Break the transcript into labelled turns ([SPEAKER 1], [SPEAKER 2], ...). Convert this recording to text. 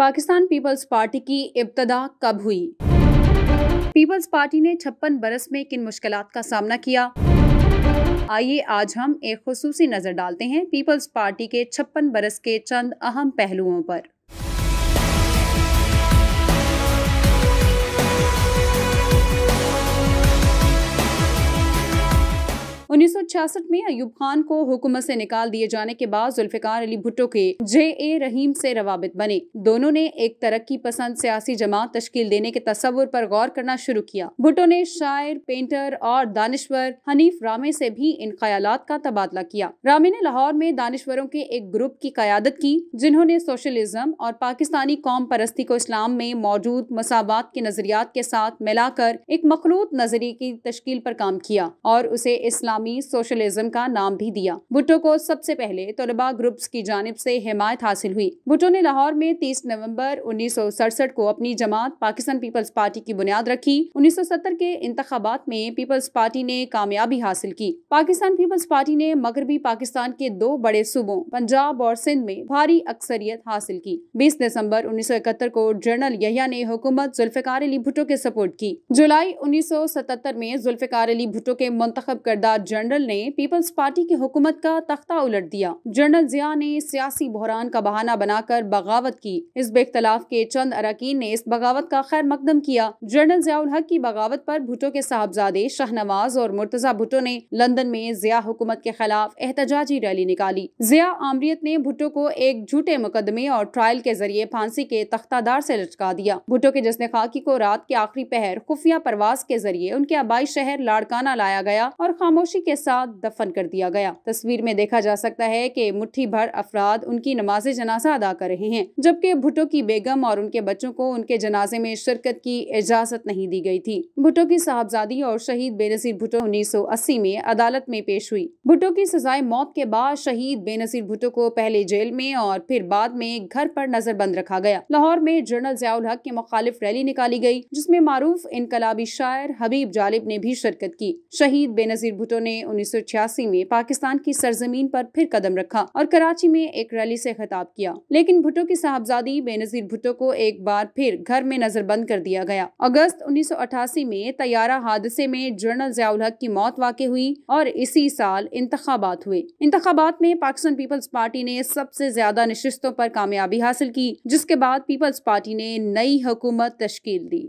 [SPEAKER 1] Pakistan peoples party की इब्तदा कब हुई पीपल्स पार्टी ने छप्पन बरस में किन मुश्किल का सामना किया आइए आज हम एक खसूसी नज़र डालते हैं पीपल्स पार्टी के छप्पन बरस के चंद अहम पहलुओं पर उन्नीस में अयूब खान को हुकूमत से निकाल दिए जाने के बाद जुल्फिकार अली भुट्टो के जे ए रहीम से रवाबित बने दोनों ने एक तरक्की पसंद सियासी जमात तश्कील देने के तस्वुर पर गौर करना शुरू किया भुट्टो ने शायर पेंटर और दानश्वर हनीफ रामे से भी इन ख्याल का तबादला किया रामे ने लाहौर में दानश्वरों के एक ग्रुप की क्यादत की जिन्होंने सोशलिज्म और पाकिस्तानी कौम परस्ती को इस्लाम में मौजूद मसावत के नजरियात के साथ मिलाकर एक मखलूत नजरिए की तश्कील पर काम किया और उसे इस्लामी इस्लामी सोशलिज्म का नाम भी दिया भुट्टो को सबसे पहले तलबा ग्रुप्स की जानब से हिमायत हासिल हुई भुट्टो ने लाहौर में 30 नवंबर उन्नीस को अपनी जमात पाकिस्तान पीपल्स पार्टी की बुनियाद रखी 1970 के इंतबात में पीपल्स पार्टी ने कामयाबी हासिल की पाकिस्तान पीपल्स पार्टी ने मगरबी पाकिस्तान के दो बड़े सूबों पंजाब और सिंध में भारी अक्सरियत हासिल की बीस दिसम्बर उन्नीस को जनरल यहिया ने हुकूमत जुल्फिकार अली भुट्टो के सपोर्ट की जुलाई उन्नीस में जुल्फिकार अली भुट्टो के मंतखब करदार जनरल जनरल ने पीपल्स पार्टी की हुकूमत का तख्ता उलट दिया जनरल जिया ने सियासी बहरान का बहाना बनाकर बगावत की इस बेख्तलाफ के चंद अरकान ने इस बगावत का खैर मकदम किया जनरल जियाउल हक की बगावत पर भुटो के साहबजादे शाहनवाज और मुर्तजा भुटो ने लंदन में जिया हुकूमत के खिलाफ एहतजाजी रैली निकाली जिया आमरीत ने भुटो को एक झूठे मुकदमे और ट्रायल के जरिए फांसी के तख्तादार से लचका दिया भुटो के जश्न खाकी को रात के आखिरी पहर खुफिया परवास के जरिए उनके आबाई शहर लाड़काना लाया गया और खामोशी के के साथ दफन कर दिया गया तस्वीर में देखा जा सकता है की मुठ्ठी भर अफराद उनकी नमाज जनाजा अदा कर रहे हैं जबकि भुटो की बेगम और उनके बच्चों को उनके जनाजे में शिरकत की इजाजत नहीं दी गयी थी भुटो की साहबजादी और शहीद बेनजीर भुटो अस्सी में अदालत में पेश हुई भुटो की सजाए मौत के बाद शहीद बेनजीर भुटो को पहले जेल में और फिर बाद में घर पर बंद रखा गया लाहौर में जनरल जयाउल हक के मुखालिफ रैली निकाली गई जिसमें मारूफ इनकलाबी शायर हबीब जालिब ने भी शिरकत की शहीद बेनजीर भुटो ने ने उन्नीस में पाकिस्तान की सरजमीन पर फिर कदम रखा और कराची में एक रैली से खिताब किया लेकिन भुट्टो की साहबजादी बेनजीर भुट्टो को एक बार फिर घर में नजरबंद कर दिया गया अगस्त उन्नीस में तैयारा हादसे में जनरल जयाउल हक की मौत वाक़ हुई और इसी साल इंतबात हुए इंतबात में पाकिस्तान पीपल्स पार्टी ने सबसे ज्यादा नशस्तों पर कामयाबी हासिल की जिसके बाद पीपल्स पार्टी ने नई हुकूमत तश्कील दी